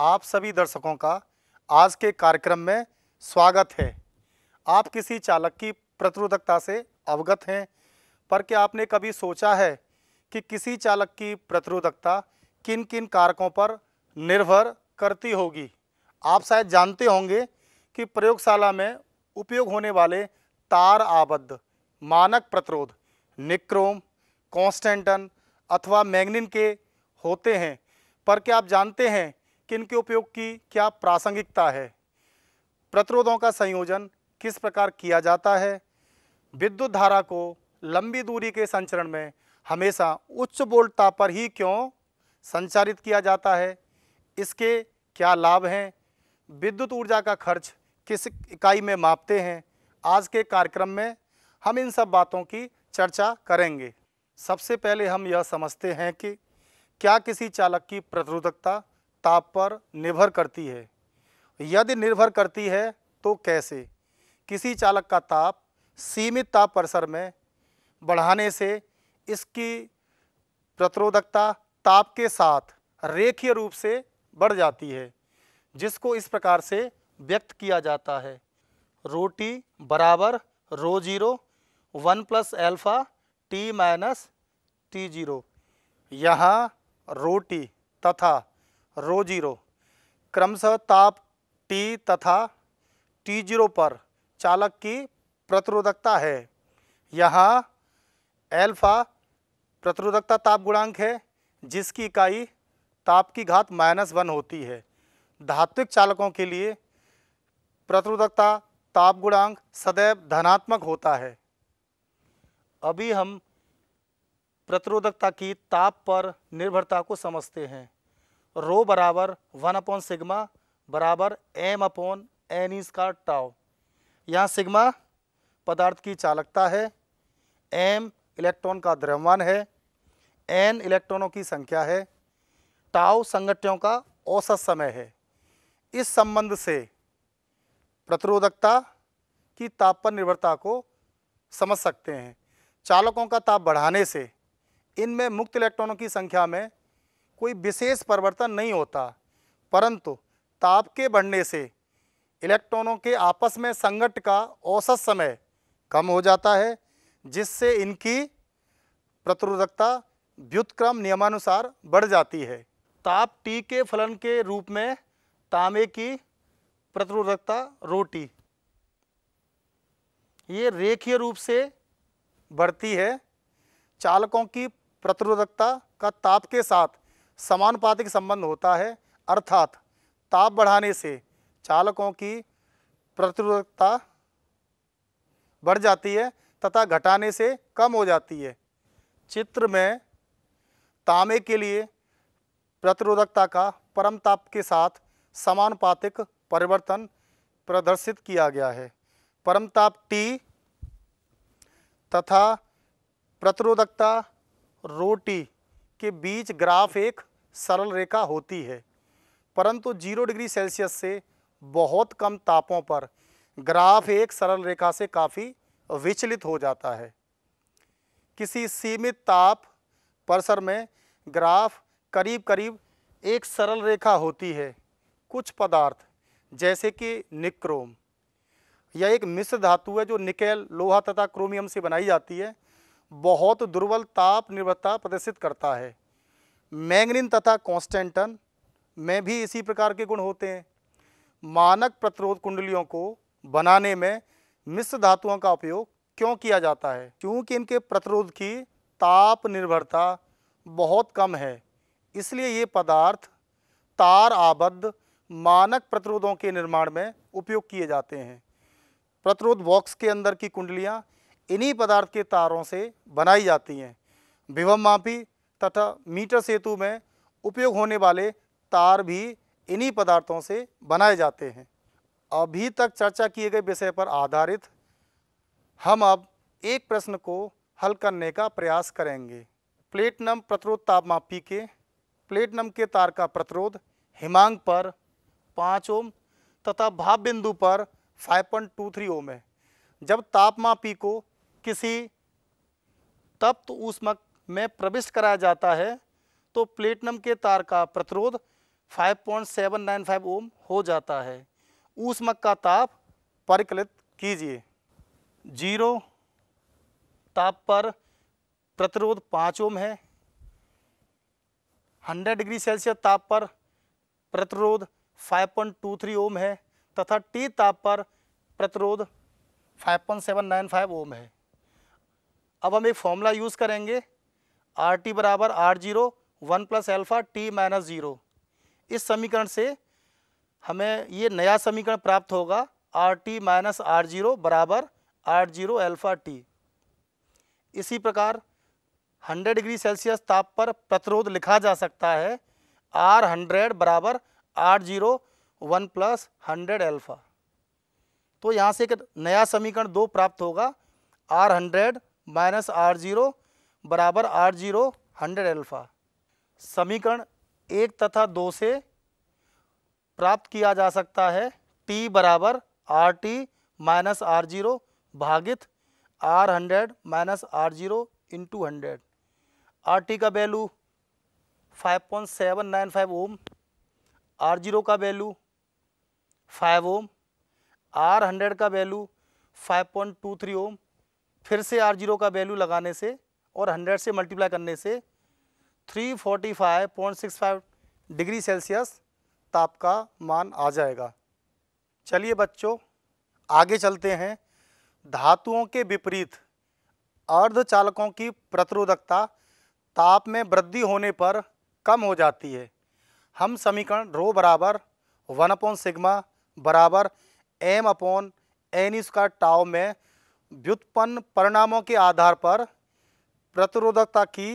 आप सभी दर्शकों का आज के कार्यक्रम में स्वागत है आप किसी चालक की प्रतिरोधकता से अवगत हैं पर क्या आपने कभी सोचा है कि किसी चालक की प्रतिरोधकता किन किन कारकों पर निर्भर करती होगी आप शायद जानते होंगे कि प्रयोगशाला में उपयोग होने वाले तार आबद्ध मानक प्रतिरोध निक्रोम कॉन्स्टेंटन अथवा मैग्निन के होते हैं पर क्या आप जानते हैं किन के उपयोग की क्या प्रासंगिकता है प्रतिरोधों का संयोजन किस प्रकार किया जाता है विद्युत धारा को लंबी दूरी के संचरण में हमेशा उच्च वोल्टता पर ही क्यों संचारित किया जाता है इसके क्या लाभ हैं विद्युत ऊर्जा का खर्च किस इकाई में मापते हैं आज के कार्यक्रम में हम इन सब बातों की चर्चा करेंगे सबसे पहले हम यह समझते हैं कि क्या किसी चालक की प्रतिरोधकता ताप पर निर्भर करती है यदि निर्भर करती है तो कैसे किसी चालक का ताप सीमित ताप परिसर में बढ़ाने से इसकी प्रतिरोधकता ताप के साथ रेखीय रूप से बढ़ जाती है जिसको इस प्रकार से व्यक्त किया जाता है रोटी बराबर rho zero one plus alpha T minus T zero यहाँ रोटी तथा रो जीरो क्रमशः ताप टी तथा टी जीरो पर चालक की प्रतिरोधकता है यहाँ एल्फा प्रतिरोधकता ताप गुणांक है जिसकी इकाई ताप की घात माइनस वन होती है धात्विक चालकों के लिए प्रतिरोधकता ताप गुणांक सदैव धनात्मक होता है अभी हम प्रतिरोधकता की ताप पर निर्भरता को समझते हैं रो बराबर वन अपॉन सिग्मा बराबर एम अपॉन एन इज का टाओ यहाँ सिग्मा पदार्थ की चालकता है एम इलेक्ट्रॉन का द्रव्यमान है एन इलेक्ट्रॉनों की संख्या है टाओ संगठनों का औसत समय है इस संबंध से प्रतिरोधकता की ताप पर निर्भरता को समझ सकते हैं चालकों का ताप बढ़ाने से इनमें मुक्त इलेक्ट्रॉनों की संख्या में कोई विशेष परिवर्तन नहीं होता परंतु ताप के बढ़ने से इलेक्ट्रॉनों के आपस में संगत का औसत समय कम हो जाता है जिससे इनकी प्रतिरोधकता व्युतक्रम नियमानुसार बढ़ जाती है ताप टी के फलन के रूप में तांबे की प्रतिरोधकता रोटी ये रेखीय रूप से बढ़ती है चालकों की प्रतिरोधकता का ताप के साथ समानुपातिक संबंध होता है अर्थात ताप बढ़ाने से चालकों की प्रतिरोधकता बढ़ जाती है तथा घटाने से कम हो जाती है चित्र में तांबे के लिए प्रतिरोधकता का परम ताप के साथ समानुपातिक परिवर्तन प्रदर्शित किया गया है परम ताप टी तथा प्रतिरोधकता रोटी के बीच ग्राफ एक सरल रेखा होती है परंतु जीरो डिग्री सेल्सियस से बहुत कम तापों पर ग्राफ एक सरल रेखा से काफ़ी विचलित हो जाता है किसी सीमित ताप परसर में ग्राफ करीब करीब एक सरल रेखा होती है कुछ पदार्थ जैसे कि निक्रोम या एक मिश्र धातु है जो निकेल लोहा तथा क्रोमियम से बनाई जाती है बहुत दुर्बल ताप निर्भरता प्रदर्शित करता है मैंगनिन तथा कॉन्स्टेंटन में भी इसी प्रकार के गुण होते हैं मानक प्रतिरोध कुंडलियों को बनाने में मिश्र धातुओं का उपयोग क्यों किया जाता है क्योंकि इनके प्रतिरोध की ताप निर्भरता बहुत कम है इसलिए ये पदार्थ तार आबद्ध मानक प्रतिरोधों के निर्माण में उपयोग किए जाते हैं प्रतिरोध बॉक्स के अंदर की कुंडलियाँ इन्हीं पदार्थ के तारों से बनाई जाती हैं विभव मापी तथा मीटर सेतु में उपयोग होने वाले तार भी इन्हीं पदार्थों से बनाए जाते हैं अभी तक चर्चा किए गए विषय पर आधारित हम अब एक प्रश्न को हल करने का प्रयास करेंगे प्लेटनम प्रतिरोध तापमापी के प्लेटनम के तार का प्रतिरोध हिमांक पर पाँच ओम तथा भाप बिंदु पर 5.23 ओम है जब तापमापी को किसी तप्त ऊष्मक में प्रविष्ट कराया जाता है तो प्लेटनम के तार का प्रतिरोध 5.795 ओम हो जाता है ऊष्मक का ताप परिकलित कीजिए जीरो ताप पर प्रतिरोध पाँच ओम है 100 डिग्री सेल्सियस ताप पर प्रतिरोध 5.23 ओम है तथा टी ताप पर प्रतिरोध 5.795 ओम है अब हम एक फॉर्मूला यूज़ करेंगे आर टी बराबर R zero one plus alpha T minus zero इस समीकरण से हमें ये नया समीकरण प्राप्त होगा R T minus R zero बराबर आर जीरो एल्फ़ा टी इसी प्रकार 100 डिग्री सेल्सियस ताप पर प्रतिरोध लिखा जा सकता है आर हंड्रेड बराबर R zero one plus hundred alpha तो यहाँ से एक नया समीकरण दो प्राप्त होगा R hundred minus R zero बराबर आर जीरो हंड्रेड एल्फ़ा समीकरण एक तथा दो से प्राप्त किया जा सकता है टी बराबर R T minus R zero भागित R hundred minus R zero into hundred R T का value five point seven nine five ohm R zero का value five ohm R hundred का value five point two three ohm फिर से are zero का value लगाने से और 100 से मल्टीप्लाई करने से 345.65 डिग्री सेल्सियस ताप का मान आ जाएगा चलिए बच्चों आगे चलते हैं धातुओं के विपरीत अर्धचालकों की प्रतिरोधकता ताप में वृद्धि होने पर कम हो जाती है हम समीकरण रो बराबर वन अपॉन सिग्मा बराबर एम अपॉन एन इसका टाव में व्युत्पन्न परिणामों के आधार पर प्रतिरोधकता की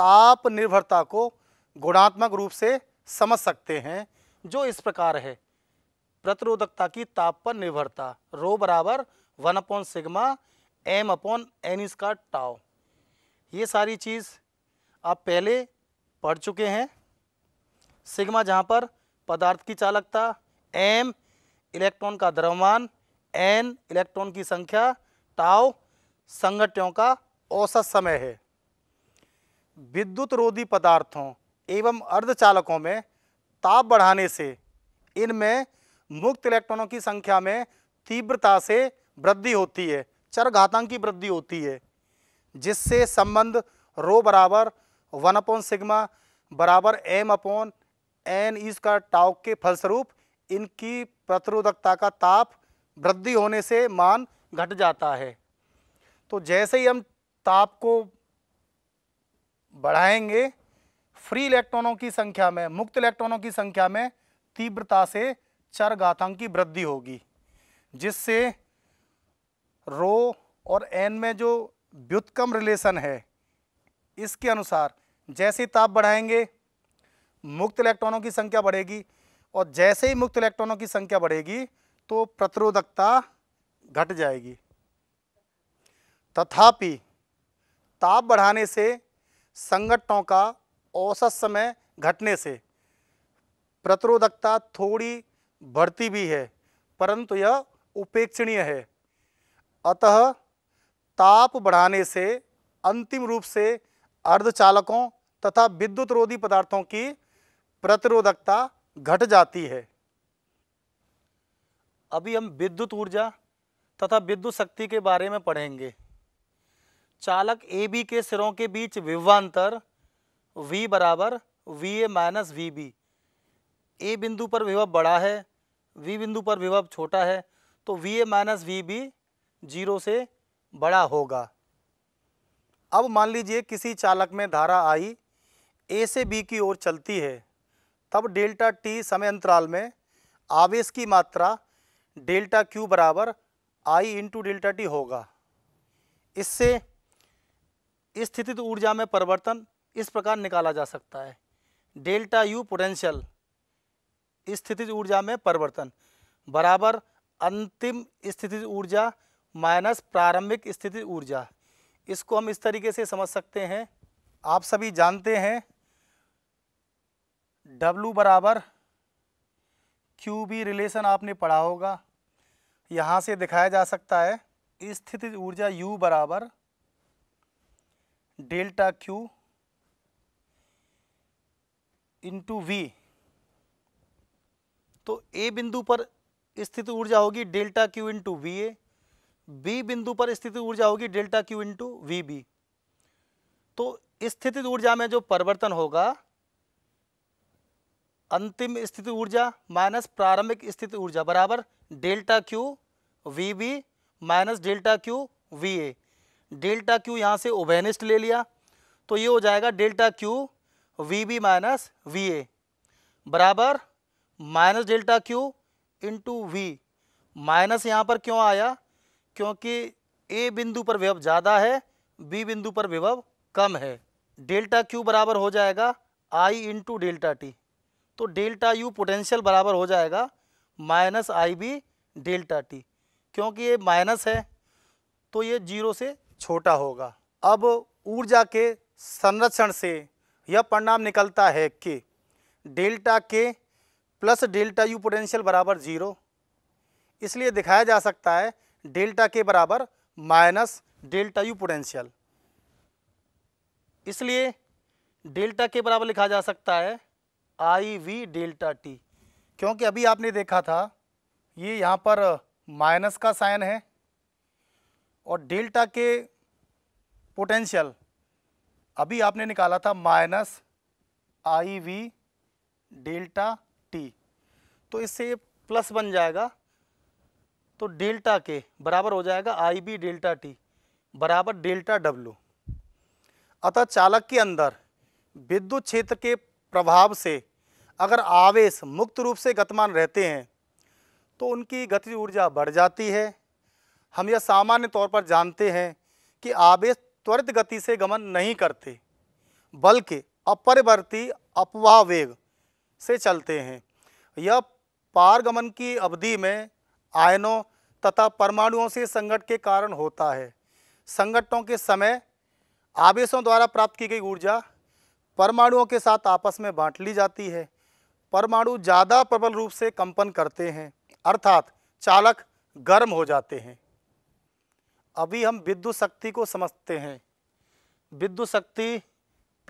ताप निर्भरता को गुणात्मक रूप से समझ सकते हैं जो इस प्रकार है प्रतिरोधकता की ताप पर निर्भरता रो बराबर one upon sigma M upon N इसका टाओ ये सारी चीज़ आप पहले पढ़ चुके हैं सिग्मा जहाँ पर पदार्थ की चालकता एम इलेक्ट्रॉन का द्रव्यमान एन इलेक्ट्रॉन की संख्या टाओ संगठनों का औसत समय है विद्युत रोधी पदार्थों एवं अर्धचालकों में ताप बढ़ाने से इनमें मुक्त इलेक्ट्रॉनों की संख्या में तीव्रता से वृद्धि होती है चर घातांक की वृद्धि होती है जिससे संबंध रो बराबर वन अपोन सिग्मा बराबर एम अपोन एन इसका का टाउ के फलस्वरूप इनकी प्रतिरोधकता का ताप वृद्धि होने से मान घट जाता है तो जैसे ही हम ताप को बढ़ाएंगे फ्री इलेक्ट्रॉनों की संख्या में मुक्त इलेक्ट्रॉनों की संख्या में तीव्रता से चर चरघातांक की वृद्धि होगी जिससे रो और एन में जो व्युतकम रिलेशन है इसके अनुसार जैसे ताप बढ़ाएंगे मुक्त इलेक्ट्रॉनों की संख्या बढ़ेगी और जैसे ही मुक्त इलेक्ट्रॉनों की संख्या बढ़ेगी तो प्रतिरोधकता घट जाएगी तथापि ताप बढ़ाने से संगठनों का औसत समय घटने से प्रतिरोधकता थोड़ी बढ़ती भी है परंतु यह उपेक्षणीय है अतः ताप बढ़ाने से अंतिम रूप से अर्धचालकों तथा विद्युत रोधी पदार्थों की प्रतिरोधकता घट जाती है अभी हम विद्युत ऊर्जा तथा विद्युत शक्ति के बारे में पढ़ेंगे चालक ए बी के सिरों के बीच विवांतर v बराबर V A minus V B A बिंदु पर विभव बड़ा है v बिंदु पर विभव छोटा है तो V A minus V B zero से बड़ा होगा अब मान लीजिए किसी चालक में धारा आई ए से बी की ओर चलती है तब डेल्टा टी समय अंतराल में आवेश की मात्रा डेल्टा क्यू बराबर आई इंटू डेल्टा टी होगा इससे स्थितित ऊर्जा में परिवर्तन इस प्रकार निकाला जा सकता है डेल्टा यू पोटेंशियल स्थितिज ऊर्जा में परिवर्तन बराबर अंतिम स्थिति ऊर्जा माइनस प्रारंभिक स्थिति ऊर्जा इसको हम इस तरीके से समझ सकते हैं आप सभी जानते हैं W बराबर क्यू बी रिलेशन आपने पढ़ा होगा यहाँ से दिखाया जा सकता है स्थिति ऊर्जा U बराबर डेल्टा q इंटू वी तो ए बिंदु पर स्थित ऊर्जा होगी delta Q into V A B बिंदु पर स्थित ऊर्जा होगी delta Q into V B तो स्थित ऊर्जा में जो परिवर्तन होगा अंतिम स्थित ऊर्जा माइनस प्रारंभिक स्थित ऊर्जा बराबर delta Q V B minus delta Q V A delta Q यहाँ से ओवेनिस्ट ले लिया तो ये हो जाएगा delta Q V B minus V A बराबर minus delta Q into V minus यहाँ पर क्यों आया क्योंकि ए बिंदु पर विभव ज़्यादा है बी बिंदु पर विभव कम है डेल्टा क्यू बराबर हो जाएगा आई इंटू डेल्टा टी तो डेल्टा यू पोटेंशियल बराबर हो जाएगा minus I B delta T क्योंकि ये माइनस है तो ये जीरो से छोटा होगा अब ऊर्जा के संरक्षण से यह परिणाम निकलता है कि delta K plus delta U potential बराबर जीरो इसलिए दिखाया जा सकता है डेल्टा के बराबर माइनस डेल्टा यू पोटेंशियल इसलिए डेल्टा के बराबर लिखा जा सकता है आई वी डेल्टा टी क्योंकि अभी आपने देखा था ये यहाँ पर माइनस का साइन है और डेल्टा के पोटेंशियल अभी आपने निकाला था minus I V delta T तो इससे ये प्लस बन जाएगा तो डेल्टा के बराबर हो जाएगा आई बी डेल्टा टी बराबर डेल्टा डब्लू अतः चालक के अंदर विद्युत क्षेत्र के प्रभाव से अगर आवेश मुक्त रूप से गतिमान रहते हैं तो उनकी गति ऊर्जा बढ़ जाती है हम यह सामान्य तौर पर जानते हैं कि आवेश त्वरित गति से गमन नहीं करते बल्कि अपरिवर्ती अपवाह वेग से चलते हैं यह पारगमन की अवधि में आयनों तथा परमाणुओं से संगठ के कारण होता है संगठनों के समय आवेशों द्वारा प्राप्त की गई ऊर्जा परमाणुओं के साथ आपस में बांट ली जाती है परमाणु ज़्यादा प्रबल रूप से कंपन करते हैं अर्थात चालक गर्म हो जाते हैं अभी हम विद्युत शक्ति को समझते हैं विद्युत शक्ति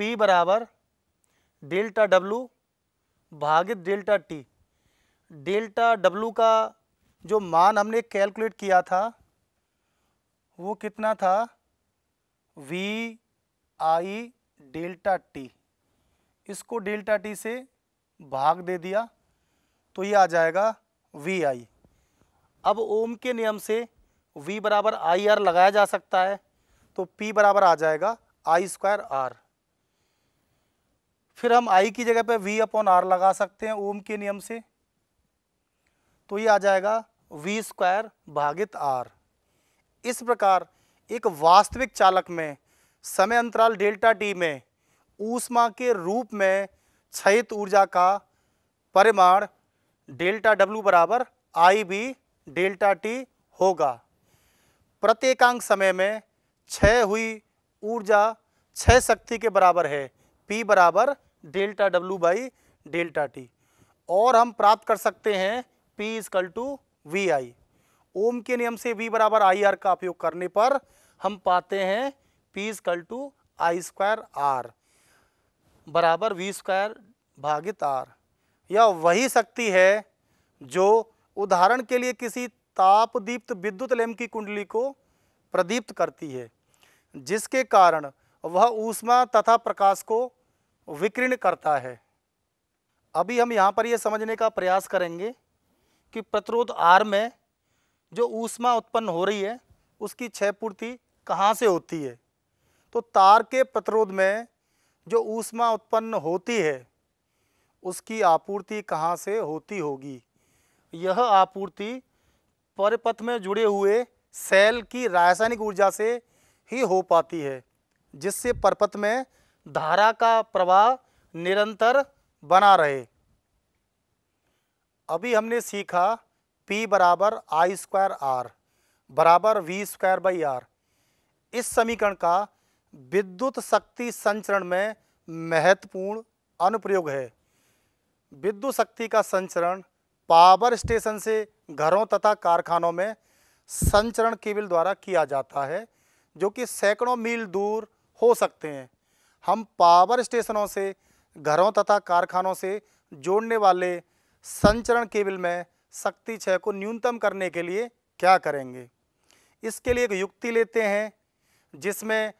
P बराबर डेल्टा W भागित डेल्टा T डेल्टा W का जो मान हमने कैलकुलेट किया था वो कितना था V आई डेल्टा T इसको डेल्टा T से भाग दे दिया तो ये आ जाएगा V आई अब ओम के नियम से v बराबर आई आर लगाया जा सकता है तो p बराबर आ जाएगा आई स्क्वायर आर फिर हम i की जगह पे v अपॉन आर लगा सकते हैं ओम के नियम से तो ये आ जाएगा v स्क्वायर भागित आर इस प्रकार एक वास्तविक चालक में समय अंतराल डेल्टा टी में ऊष्मा के रूप में क्षयित ऊर्जा का परिमाण डेल्टा डब्ल्यू बराबर आई बी डेल्टा टी होगा प्रत्येकांक समय में क्षय हुई ऊर्जा क्षय शक्ति के बराबर है पी बराबर delta W by delta T और हम प्राप्त कर सकते हैं P equal to V I Ohm के नियम से वी बराबर आई आर का उपयोग करने पर हम पाते हैं P equal to I square R बराबर वी स्क्वायर भागित आर यह वही शक्ति है जो उदाहरण के लिए किसी तापदीप्त विद्युत लेम की कुंडली को प्रदीप्त करती है जिसके कारण वह ऊष्मा तथा प्रकाश को विकीर्ण करता है अभी हम यहाँ पर यह समझने का प्रयास करेंगे कि प्रतिरोध आर में जो ऊष्मा उत्पन्न हो रही है उसकी क्षय पूर्ति कहाँ से होती है तो तार के प्रतिरोध में जो ऊष्मा उत्पन्न होती है उसकी आपूर्ति कहाँ से होती होगी यह आपूर्ति परिपथ में जुड़े हुए सेल की रासायनिक ऊर्जा से ही हो पाती है जिससे परपथ में धारा का प्रवाह निरंतर बना रहे अभी हमने सीखा P बराबर आई स्क्वायर आर बराबर वी स्क्वायर बाई आर इस समीकरण का विद्युत शक्ति संचरण में महत्वपूर्ण अनुप्रयोग है विद्युत शक्ति का संचरण पावर स्टेशन से घरों तथा कारखानों में संचरण केबल द्वारा किया जाता है जो कि सैकड़ों मील दूर हो सकते हैं हम पावर स्टेशनों से घरों तथा कारखानों से जोड़ने वाले संचरण केबल में शक्ति क्षय को न्यूनतम करने के लिए क्या करेंगे इसके लिए एक युक्ति लेते हैं जिसमें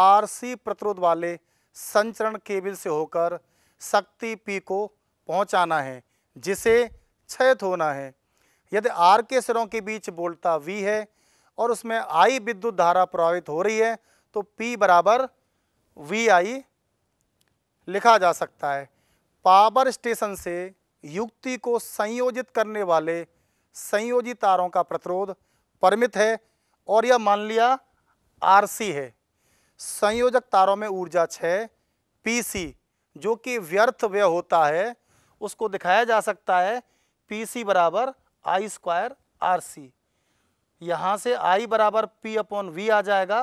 आरसी प्रतिरोध वाले संचरण केबल से होकर शक्ति पी को पहुंचाना है जिसे क्षय होना है यदि आर के सिरों के बीच बोलता वी है और उसमें आई विद्युत धारा प्रभावित हो रही है तो पी बराबर वी आई लिखा जा सकता है पावर स्टेशन से युक्ति को संयोजित करने वाले संयोजित तारों का प्रतिरोध परमित है और यह मान लिया आरसी है संयोजक तारों में ऊर्जा छः पीसी जो कि व्यर्थ व्यय होता है उसको दिखाया जा सकता है पी सी बराबर आई स्क्वायर आर सी यहाँ से आई बराबर पी अपॉन वी आ जाएगा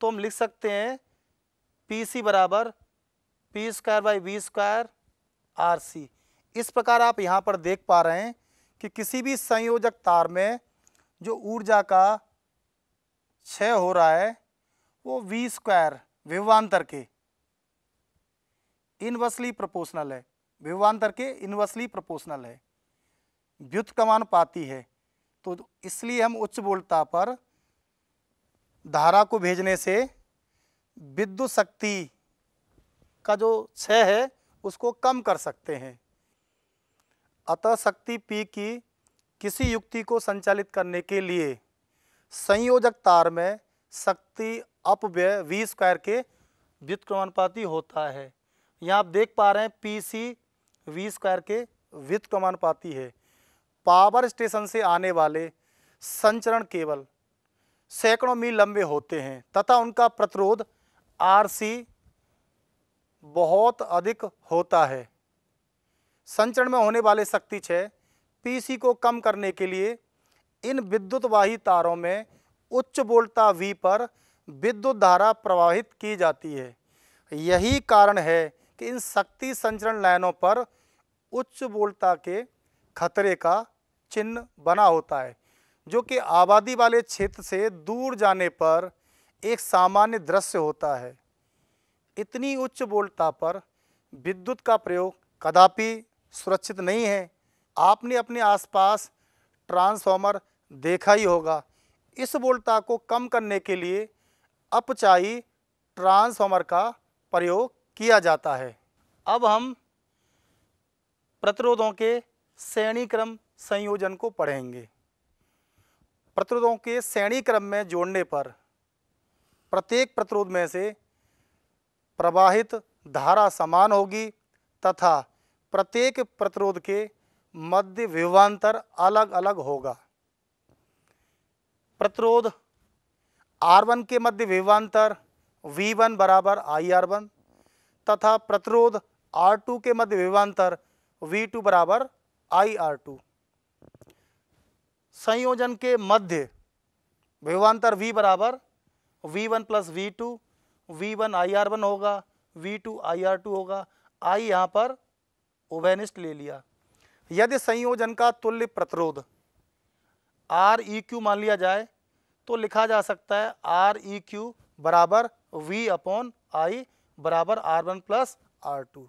तो हम लिख सकते हैं पी सी बराबर P square by V square R C इस प्रकार आप यहाँ पर देख पा रहे हैं कि किसी भी संयोजक तार में जो ऊर्जा का क्षय हो रहा है वो वी स्क्वायर विवान्तर के इनवर्सली प्रोपोर्शनल है विवान्तर के इनवर्सली प्रोपोर्शनल है व्युत कमान पाती है तो इसलिए हम उच्च वोल्टता पर धारा को भेजने से विद्युत शक्ति का जो क्षय है उसको कम कर सकते हैं अतः शक्ति पी की किसी युक्ति को संचालित करने के लिए संयोजक तार में शक्ति अपव्यय वी स्क्वायर के व्युत क्रमानुपाती होता है यहाँ आप देख पा रहे हैं पी सी वी स्क्वायर के व्युत क्रमानुपाती है पावर स्टेशन से आने वाले संचरण केवल सैकड़ों मील लंबे होते हैं तथा उनका प्रतिरोध आरसी बहुत अधिक होता है संचरण में होने वाले शक्ति क्षय पीसी को कम करने के लिए इन विद्युतवाही तारों में उच्च वोल्टा वी पर विद्युत धारा प्रवाहित की जाती है यही कारण है कि इन शक्ति संचरण लाइनों पर उच्च वोल्टा के खतरे का चिन्ह बना होता है जो कि आबादी वाले क्षेत्र से दूर जाने पर एक सामान्य दृश्य होता है इतनी उच्च वोल्टता पर विद्युत का प्रयोग कदापि सुरक्षित नहीं है आपने अपने आसपास ट्रांसफार्मर देखा ही होगा इस वोल्टता को कम करने के लिए अपचाई ट्रांसफार्मर का प्रयोग किया जाता है अब हम प्रतिरोधों के श्रेणी क्रम संयोजन को पढ़ेंगे प्रतिरोधों के श्रेणी क्रम में जोड़ने पर प्रत्येक प्रतिरोध में से प्रवाहित धारा समान होगी तथा प्रत्येक प्रतिरोध के मध्य विभवान्तर अलग अलग होगा प्रतिरोध R1 के मध्य विभवान्तर V1 बराबर आई आर वन तथा प्रतिरोध R2 के मध्य विभवान्तर V2 बराबर आई आर टू संयोजन के मध्य विभवान्तर v बराबर V one plus V two V one I R one होगा V two I R two होगा आई यहाँ पर ओवेनिस्ट ले लिया यदि संयोजन का तुल्य प्रतिरोध आर ई क्यू मान लिया जाए तो लिखा जा सकता है आर ई क्यू बराबर वी अपॉन आई बराबर R one plus R two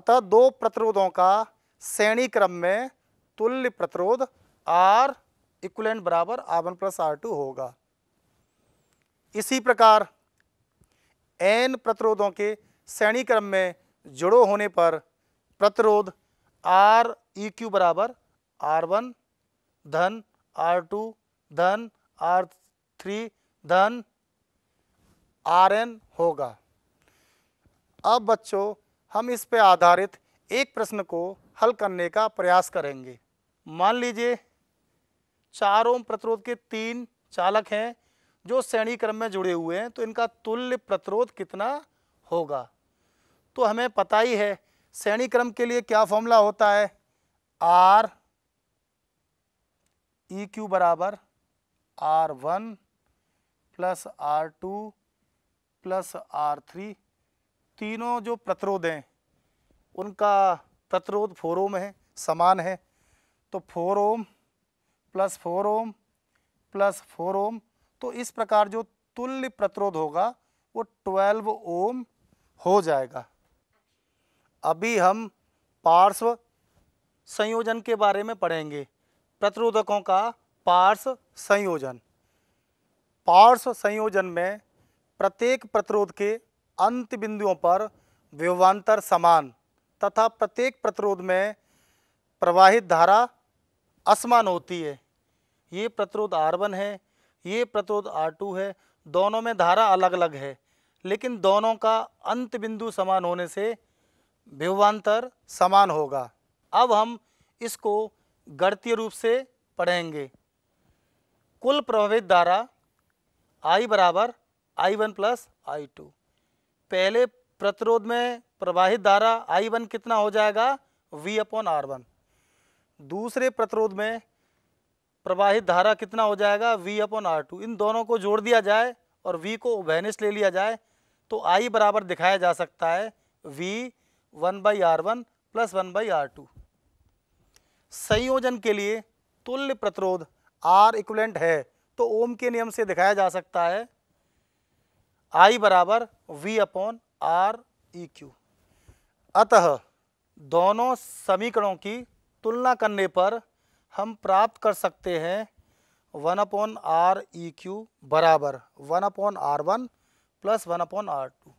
अतः दो प्रतिरोधों का श्रेणी क्रम में तुल्य प्रतिरोध आर इक्वलेंट बराबर R one plus R two होगा इसी प्रकार एन प्रतिरोधों के श्रेणी क्रम में जुड़ो होने पर प्रतिरोध आर ई क्यू बराबर आर वन धन आर टू धन आर थ्री धन आर एन होगा अब बच्चों हम इस पर आधारित एक प्रश्न को हल करने का प्रयास करेंगे मान लीजिए चार ओम प्रतिरोध के तीन चालक हैं जो श्रेणी क्रम में जुड़े हुए हैं तो इनका तुल्य प्रतिरोध कितना होगा तो हमें पता ही है श्रेणी क्रम के लिए क्या फॉर्मूला होता है आर ई e क्यू बराबर R one plus R two plus R three तीनों जो प्रतिरोध हैं उनका प्रतिरोध फोर ओम है समान है तो four ohm plus four ohm plus four ohm तो इस प्रकार जो तुल्य प्रतिरोध होगा वो ट्वेल्व ओम हो जाएगा अभी हम पार्श्व संयोजन के बारे में पढ़ेंगे प्रतिरोधकों का पार्श्व संयोजन पार्श्व संयोजन में प्रत्येक प्रतिरोध के अंत बिंदुओं पर विभवान्तर समान तथा प्रत्येक प्रतिरोध में प्रवाहित धारा असमान होती है ये प्रतिरोध आर वन है ये प्रतिरोध आर टू है दोनों में धारा अलग अलग है लेकिन दोनों का अंत बिंदु समान होने से विभवान्तर समान होगा अब हम इसको गणतीय रूप से पढ़ेंगे कुल प्रभावित धारा I बराबर I one plus I two पहले प्रतिरोध में प्रवाहित धारा I1 कितना हो जाएगा V अपॉन आर वन दूसरे प्रतिरोध में प्रवाहित धारा कितना हो जाएगा V अपॉन आर टू इन दोनों को जोड़ दिया जाए और V को वैनिस ले लिया जाए तो I बराबर दिखाया जा सकता है V one by R one plus one by R two संयोजन के लिए तुल्य प्रतिरोध R इक्वलेंट है तो ओम के नियम से दिखाया जा सकता है I बराबर V upon R E Q अतः दोनों समीकरणों की तुलना करने पर हम प्राप्त कर सकते हैं one upon R E Q बराबर one upon R one plus one upon R two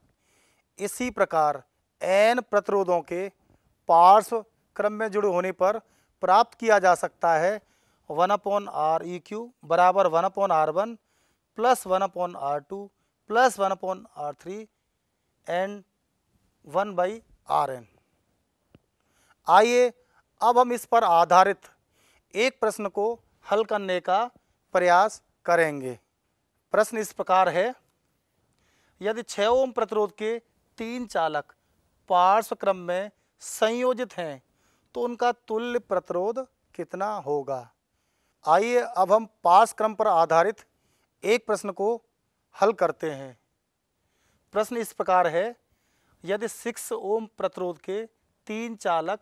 इसी प्रकार एन प्रतिरोधों के पार्श्व क्रम में जुड़े होने पर प्राप्त किया जा सकता है one upon R E Q बराबर one upon R one plus one upon R two plus one upon R three and one by R N आइए अब हम इस पर आधारित एक प्रश्न को हल करने का प्रयास करेंगे प्रश्न इस प्रकार है यदि छः ओम प्रतिरोध के तीन चालक पार्श्व क्रम में संयोजित हैं तो उनका तुल्य प्रतिरोध कितना होगा आइए अब हम पार्श्व क्रम पर आधारित एक प्रश्न को हल करते हैं प्रश्न इस प्रकार है यदि सिक्स ओम प्रतिरोध के तीन चालक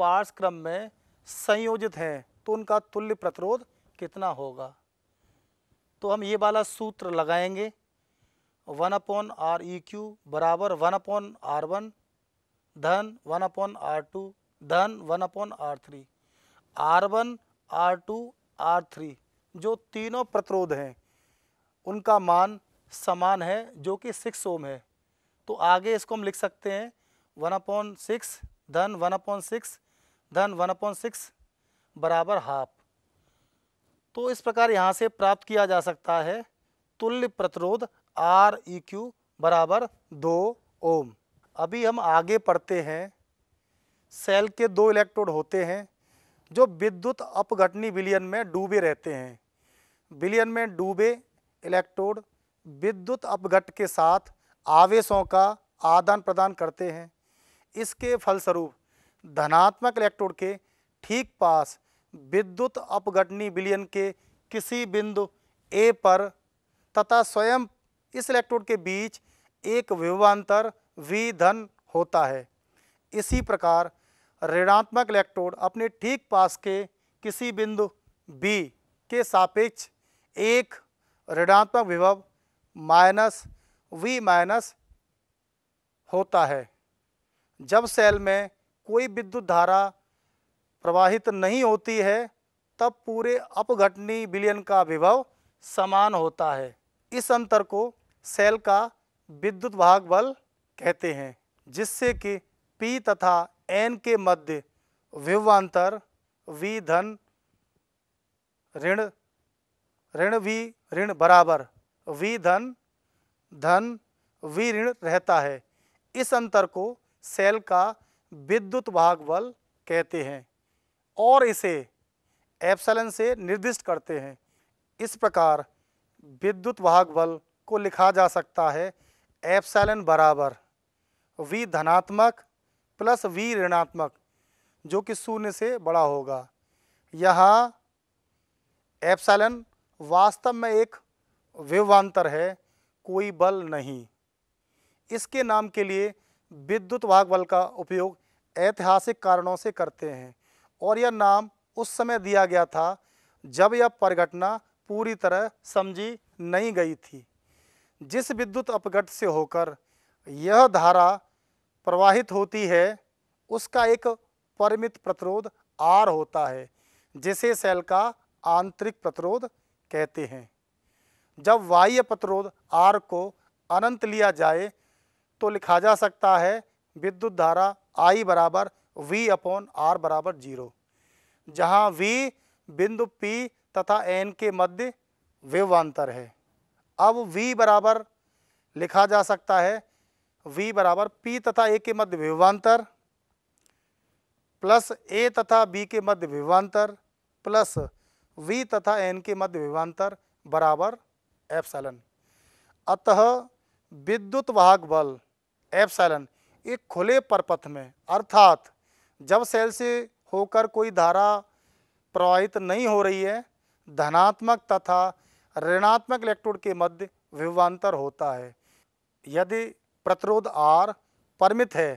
पार्श्व क्रम में संयोजित हैं तो उनका तुल्य प्रतिरोध कितना होगा तो हम ये वाला सूत्र लगाएंगे one upon R E Q बराबर वन अपॉन आर वन धन वन अपॉन आर टू धन one upon R three R one R two R three जो तीनों प्रतिरोध हैं उनका मान समान है जो कि सिक्स ओम है तो आगे इसको हम लिख सकते हैं वन अपॉन सिक्स धन वन अपॉन सिक्स धन वन अपॉन सिक्स बराबर हाफ तो इस प्रकार यहाँ से प्राप्त किया जा सकता है तुल्य प्रतिरोध आर ई क्यू बराबर दो ओम अभी हम आगे पढ़ते हैं सेल के दो इलेक्ट्रोड होते हैं जो विद्युत अपघटनी विलियन में डूबे रहते हैं विलियन में डूबे इलेक्ट्रोड विद्युत अपघट के साथ आवेशों का आदान प्रदान करते हैं इसके फलस्वरूप धनात्मक इलेक्ट्रोड के ठीक पास विद्युत अपघटनी विलयन के किसी बिंदु ए पर तथा स्वयं इस इलेक्ट्रोड के बीच एक विभवांतर वी धन होता है इसी प्रकार ऋणात्मक इलेक्ट्रोड अपने ठीक पास के किसी बिंदु बी के सापेक्ष एक ऋणात्मक विभव माइनस वी माइनस होता है जब सेल में कोई विद्युत धारा प्रवाहित नहीं होती है तब पूरे अपघटनी विलयन का विभव समान होता है इस अंतर को सेल का विद्युत भाग बल कहते हैं जिससे कि P तथा N के मध्य विभवांतर V धन ऋण ऋण V ऋण बराबर V धन धन V ऋण रहता है इस अंतर को सेल का विद्युत भाग बल कहते हैं और इसे एप्सलन से निर्दिष्ट करते हैं इस प्रकार विद्युत भाग बल को लिखा जा सकता है एप्सलन बराबर v धनात्मक प्लस वी ऋणात्मक जो कि शून्य से बड़ा होगा यहाँ एप्सलन वास्तव में एक विवान्तर है कोई बल नहीं इसके नाम के लिए विद्युत वाहक बल का उपयोग ऐतिहासिक कारणों से करते हैं और यह नाम उस समय दिया गया था जब यह परिघटना पूरी तरह समझी नहीं गई थी जिस विद्युत अपघट से होकर यह धारा प्रवाहित होती है उसका एक परिमित प्रतिरोध आर होता है जिसे सेल का आंतरिक प्रतिरोध कहते हैं जब बाह्य प्रतिरोध आर को अनंत लिया जाए तो लिखा जा सकता है विद्युत धारा आई बराबर वी अपॉन आर बराबर जीरो जहाँ वी बिंदु पी तथा एन के मध्य वेवांतर है अब वी बराबर लिखा जा सकता है वी बराबर पी तथा ए के मध्य विवांतर प्लस ए तथा बी के मध्य विवांतर प्लस वी तथा एन के मध्य विवांतर बराबर एफ अतः विद्युत वाहक बल एप्सलन एक खुले परपथ में अर्थात जब सेल से होकर कोई धारा प्रवाहित नहीं हो रही है धनात्मक तथा ऋणात्मक इलेक्ट्रोड के मध्य विभवान्तर होता है यदि प्रतिरोध आर परमित है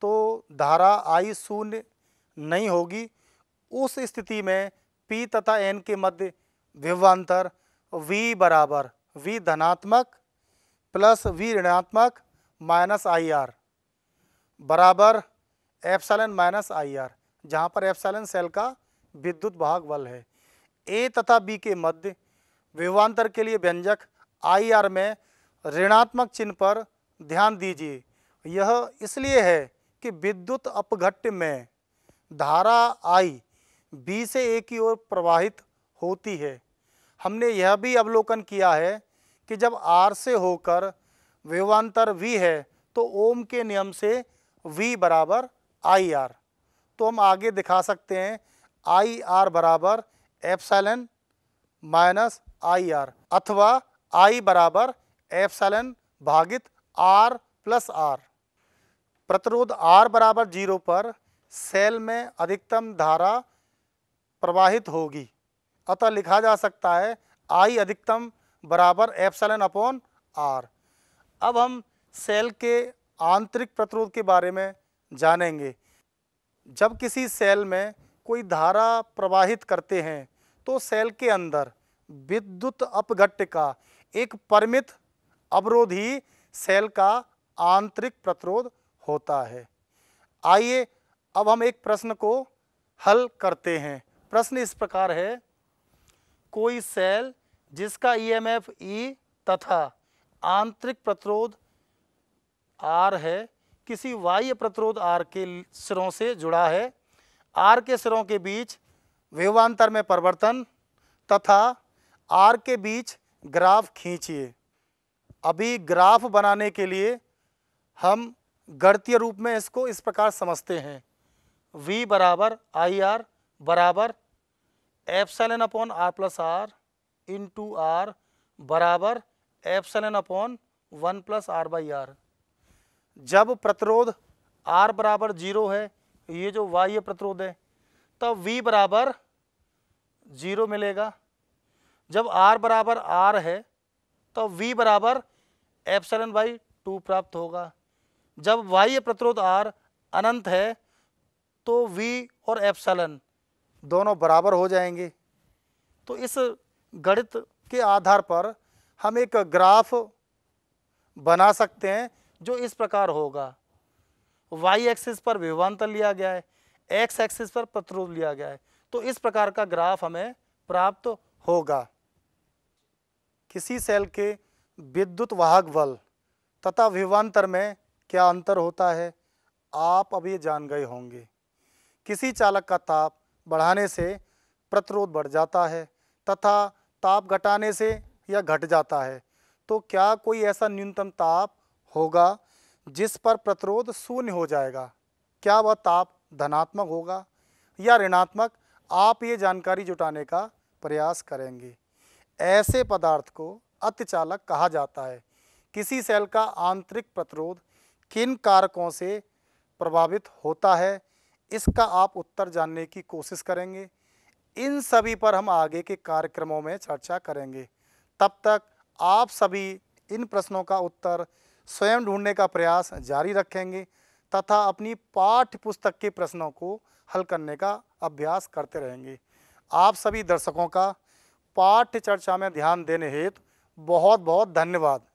तो धारा आई शून्य नहीं होगी उस स्थिति में पी तथा एन के मध्य विभवान्तर वी बराबर वी धनात्मक प्लस वी ऋणात्मक माइनस आई आर बराबर एफसेलन माइनस आई आर जहाँ पर एफसेलन सेल का विद्युत भाग बल है ए तथा बी के मध्य विवान्तर के लिए व्यंजक आई आर में ऋणात्मक चिन्ह पर ध्यान दीजिए यह इसलिए है कि विद्युत अपघट्य में धारा आई बी से ए की ओर प्रवाहित होती है हमने यह भी अवलोकन किया है कि जब आर से होकर वेवांतर वी है तो ओम के नियम से वी बराबर आई आर तो हम आगे दिखा सकते हैं आई आर बराबर एन माइनस आई आर अथवा आई बराबर एफसेलन भागित आर प्लस आर प्रतिरोध आर बराबर जीरो पर सेल में अधिकतम धारा प्रवाहित होगी अतः लिखा जा सकता है आई अधिकतम बराबर एफसेलन अपॉन आर अब हम सेल के आंतरिक प्रतिरोध के बारे में जानेंगे जब किसी सेल में कोई धारा प्रवाहित करते हैं तो सेल के अंदर विद्युत अपघट का एक परमित अवरोध ही सेल का आंतरिक प्रतिरोध होता है आइए अब हम एक प्रश्न को हल करते हैं प्रश्न इस प्रकार है कोई सेल जिसका ईएमएफ e ई e तथा आंतरिक प्रतिरोध आर है किसी बाह्य प्रतिरोध आर के सिरों से जुड़ा है आर के सिरों के बीच वेवांतर में परिवर्तन तथा आर के बीच ग्राफ खींचिए अभी ग्राफ बनाने के लिए हम गणतीय रूप में इसको इस प्रकार समझते हैं V बराबर आई आर बराबर epsilon upon R plus R into R बराबर epsilon upon one plus R by R जब प्रतिरोध आर बराबर जीरो है ये जो वाई प्रतिरोध है तब वी बराबर जीरो मिलेगा जब आर बराबर आर है तो वी बराबर एप्सलन बाई टू प्राप्त होगा जब वाई प्रतिरोध आर अनंत है तो वी और एप्सलन दोनों बराबर हो जाएंगे तो इस गणित के आधार पर हम एक ग्राफ बना सकते हैं जो इस प्रकार होगा वाई एक्सिस पर विभवांतर लिया गया है एक्स एक्सिस पर प्रतिरोध लिया गया है तो इस प्रकार का ग्राफ हमें प्राप्त होगा किसी सेल के विद्युत वाहक बल तथा विभवांतर में क्या अंतर होता है आप अभी जान गए होंगे किसी चालक का ताप बढ़ाने से प्रतिरोध बढ़ जाता है तथा ताप घटाने से या घट जाता है तो क्या कोई ऐसा न्यूनतम ताप होगा जिस पर प्रतिरोध शून्य हो जाएगा क्या वह ताप धनात्मक होगा या ऋणात्मक आप ये जानकारी जुटाने का प्रयास करेंगे ऐसे पदार्थ को अतिचालक कहा जाता है किसी सेल का आंतरिक प्रतिरोध किन कारकों से प्रभावित होता है इसका आप उत्तर जानने की कोशिश करेंगे इन सभी पर हम आगे के कार्यक्रमों में चर्चा करेंगे तब तक आप सभी इन प्रश्नों का उत्तर स्वयं ढूंढने का प्रयास जारी रखेंगे तथा अपनी पाठ्य पुस्तक के प्रश्नों को हल करने का अभ्यास करते रहेंगे आप सभी दर्शकों का पाठ्य चर्चा में ध्यान देने हेतु बहुत बहुत धन्यवाद